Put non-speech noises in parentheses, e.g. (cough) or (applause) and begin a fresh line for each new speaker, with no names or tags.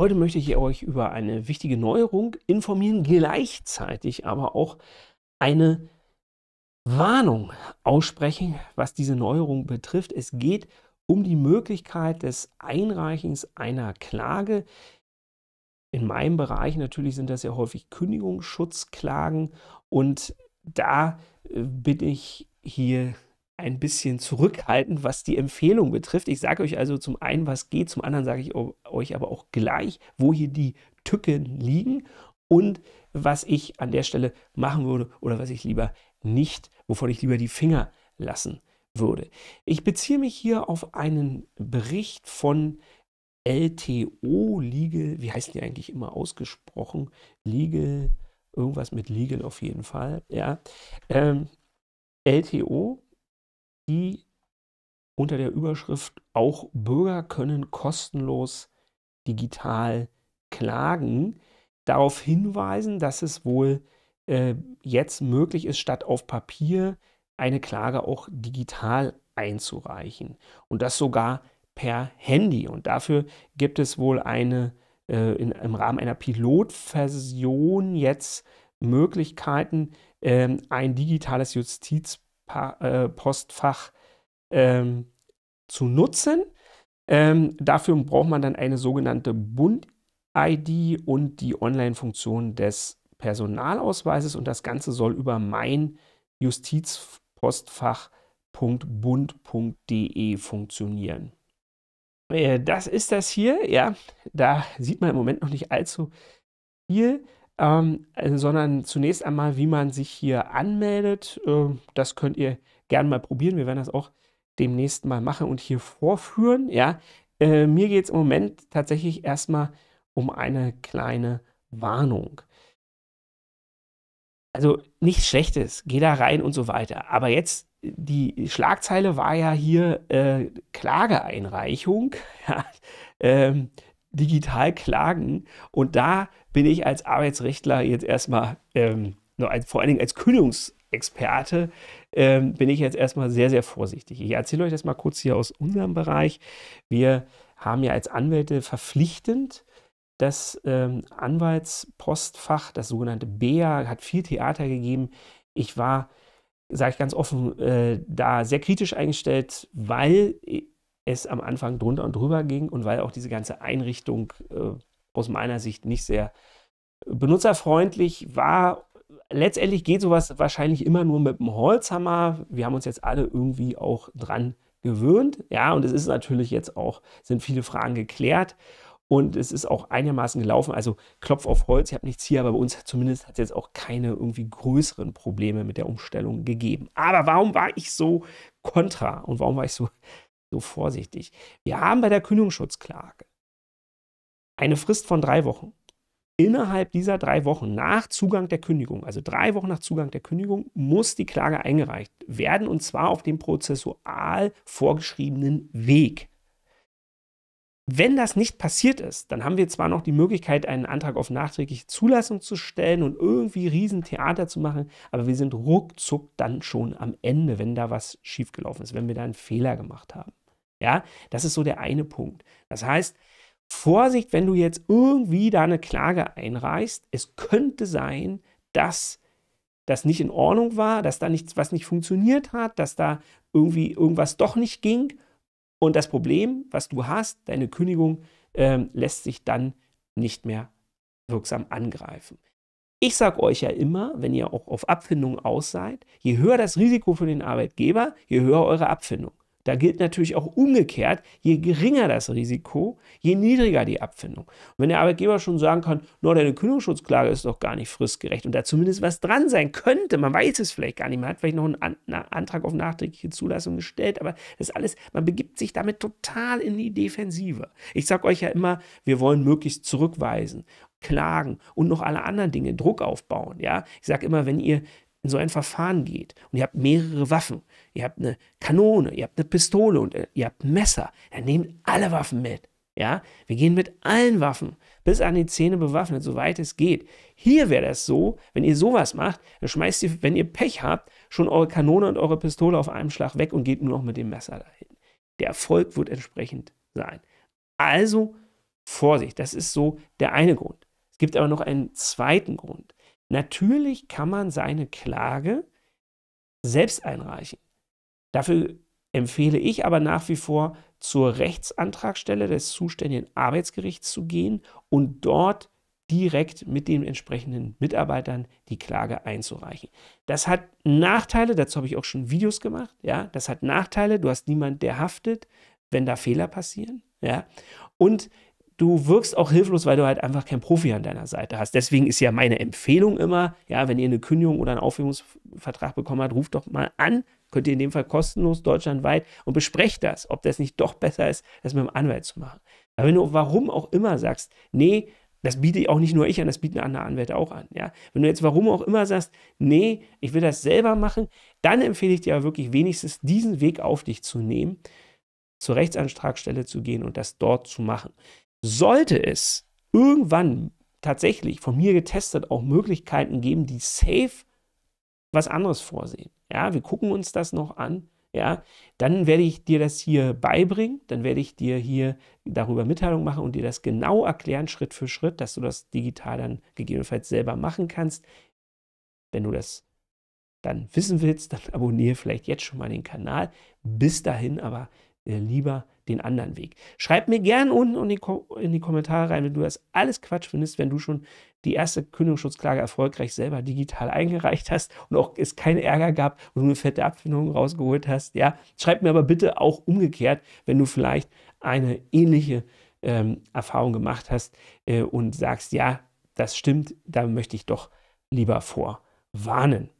Heute möchte ich euch über eine wichtige Neuerung informieren, gleichzeitig aber auch eine Warnung aussprechen, was diese Neuerung betrifft. Es geht um die Möglichkeit des Einreichens einer Klage. In meinem Bereich natürlich sind das ja häufig Kündigungsschutzklagen und da äh, bin ich hier ein bisschen zurückhaltend, was die Empfehlung betrifft. Ich sage euch also zum einen, was geht, zum anderen sage ich euch aber auch gleich, wo hier die Tücken liegen und was ich an der Stelle machen würde oder was ich lieber nicht, wovon ich lieber die Finger lassen würde. Ich beziehe mich hier auf einen Bericht von LTO Legal, wie heißen die eigentlich immer ausgesprochen? Legal, irgendwas mit Legal auf jeden Fall, ja. Ähm, LTO, die unter der Überschrift auch Bürger können kostenlos digital klagen, darauf hinweisen, dass es wohl äh, jetzt möglich ist, statt auf Papier eine Klage auch digital einzureichen. Und das sogar per Handy. Und dafür gibt es wohl eine äh, in, im Rahmen einer Pilotversion jetzt Möglichkeiten, ähm, ein digitales Justiz äh, Postfach ähm, zu nutzen. Ähm, dafür braucht man dann eine sogenannte Bund-ID und die Online-Funktion des Personalausweises und das Ganze soll über mein Justizpostfach.bund.de funktionieren. Äh, das ist das hier, ja. Da sieht man im Moment noch nicht allzu viel ähm, äh, sondern zunächst einmal, wie man sich hier anmeldet. Ähm, das könnt ihr gerne mal probieren. Wir werden das auch demnächst mal machen und hier vorführen. Ja, äh, mir geht es im Moment tatsächlich erstmal um eine kleine Warnung. Also nichts Schlechtes, geh da rein und so weiter. Aber jetzt, die Schlagzeile war ja hier äh, Klageeinreichung, (laughs) ja, ähm, digital klagen. Und da bin ich als Arbeitsrechtler jetzt erstmal, ähm, als, vor allen Dingen als Kündigungsexperte, ähm, bin ich jetzt erstmal sehr, sehr vorsichtig. Ich erzähle euch das mal kurz hier aus unserem Bereich. Wir haben ja als Anwälte verpflichtend das ähm, Anwaltspostfach, das sogenannte BEA, hat viel Theater gegeben. Ich war, sage ich ganz offen, äh, da sehr kritisch eingestellt, weil äh, es am Anfang drunter und drüber ging und weil auch diese ganze Einrichtung äh, aus meiner Sicht nicht sehr benutzerfreundlich war. Letztendlich geht sowas wahrscheinlich immer nur mit dem Holzhammer. Wir haben uns jetzt alle irgendwie auch dran gewöhnt. Ja, und es ist natürlich jetzt auch, sind viele Fragen geklärt und es ist auch einigermaßen gelaufen. Also Klopf auf Holz, ich habe nichts hier, aber bei uns zumindest hat es jetzt auch keine irgendwie größeren Probleme mit der Umstellung gegeben. Aber warum war ich so kontra und warum war ich so, so vorsichtig? Wir haben bei der Kündigungsschutzklage eine Frist von drei Wochen. Innerhalb dieser drei Wochen nach Zugang der Kündigung, also drei Wochen nach Zugang der Kündigung, muss die Klage eingereicht werden und zwar auf dem prozessual vorgeschriebenen Weg. Wenn das nicht passiert ist, dann haben wir zwar noch die Möglichkeit, einen Antrag auf nachträgliche Zulassung zu stellen und irgendwie Riesentheater zu machen, aber wir sind ruckzuck dann schon am Ende, wenn da was schiefgelaufen ist, wenn wir da einen Fehler gemacht haben. Ja, das ist so der eine Punkt. Das heißt, Vorsicht, wenn du jetzt irgendwie da eine Klage einreichst, es könnte sein, dass das nicht in Ordnung war, dass da nichts, was nicht funktioniert hat, dass da irgendwie irgendwas doch nicht ging. Und das Problem, was du hast, deine Kündigung, äh, lässt sich dann nicht mehr wirksam angreifen. Ich sage euch ja immer, wenn ihr auch auf Abfindungen aus seid, je höher das Risiko für den Arbeitgeber, je höher eure Abfindung. Da gilt natürlich auch umgekehrt, je geringer das Risiko, je niedriger die Abfindung. Und wenn der Arbeitgeber schon sagen kann, nur deine Kündigungsschutzklage ist doch gar nicht fristgerecht und da zumindest was dran sein könnte, man weiß es vielleicht gar nicht, man hat vielleicht noch einen, Antrag auf nachträgliche Zulassung gestellt, aber das alles, man begibt sich damit total in die Defensive. Ich sage euch ja immer, wir wollen möglichst zurückweisen klagen und noch alle anderen Dinge, Druck aufbauen. Ja? Ich sage immer, wenn ihr in so ein Verfahren geht und ihr habt mehrere Waffen, ihr habt eine Kanone, ihr habt eine Pistole und äh, ihr habt ein Messer, dann nehmt alle Waffen mit. Ja, wir gehen mit allen Waffen bis an die Zähne bewaffnet, soweit es geht. Hier wäre das so, wenn ihr sowas macht, dann schmeißt ihr, wenn ihr Pech habt, schon eure Kanone und eure Pistole auf einem Schlag weg und geht nur noch mit dem Messer dahin. Der Erfolg wird entsprechend sein. Also Vorsicht, das ist so der eine Grund. Es gibt aber noch einen zweiten Grund. Natürlich kann man seine Klage selbst einreichen. Dafür empfehle ich aber nach wie vor, zur Rechtsantragstelle des zuständigen Arbeitsgerichts zu gehen und dort direkt mit den entsprechenden Mitarbeitern die Klage einzureichen. Das hat Nachteile, dazu habe ich auch schon Videos gemacht, ja, das hat Nachteile, du hast niemanden, der haftet, wenn da Fehler passieren, ja, und du wirkst auch hilflos, weil du halt einfach keinen Profi an deiner Seite hast. Deswegen ist ja meine Empfehlung immer, ja, wenn ihr eine Kündigung oder einen Aufhebungsvertrag bekommen habt, ruft doch mal an, könnt ihr in dem Fall kostenlos deutschlandweit und besprecht das, ob das nicht doch besser ist, das mit einem Anwalt zu machen. Aber wenn du warum auch immer sagst, nee, das biete ich auch nicht nur ich an, das bieten andere Anwälte auch an. Ja? Wenn du jetzt warum auch immer sagst, nee, ich will das selber machen, dann empfehle ich dir aber wirklich wenigstens diesen Weg auf dich zu nehmen, zur Rechtsantragstelle zu gehen und das dort zu machen. Sollte es irgendwann tatsächlich von mir getestet auch Möglichkeiten geben, die safe was anderes vorsehen, ja, wir gucken uns das noch an, ja, dann werde ich dir das hier beibringen, dann werde ich dir hier darüber Mitteilung machen und dir das genau erklären, Schritt für Schritt, dass du das digital dann gegebenenfalls selber machen kannst. Wenn du das dann wissen willst, dann abonniere vielleicht jetzt schon mal den Kanal. Bis dahin aber äh, lieber den anderen Weg. Schreib mir gerne unten in die, Ko in die Kommentare rein, wenn du das alles Quatsch findest, wenn du schon die erste Kündigungsschutzklage erfolgreich selber digital eingereicht hast und auch es keinen Ärger gab und du eine fette Abfindung rausgeholt hast. Ja, schreib mir aber bitte auch umgekehrt, wenn du vielleicht eine ähnliche ähm, Erfahrung gemacht hast äh, und sagst, ja, das stimmt, da möchte ich doch lieber vor warnen.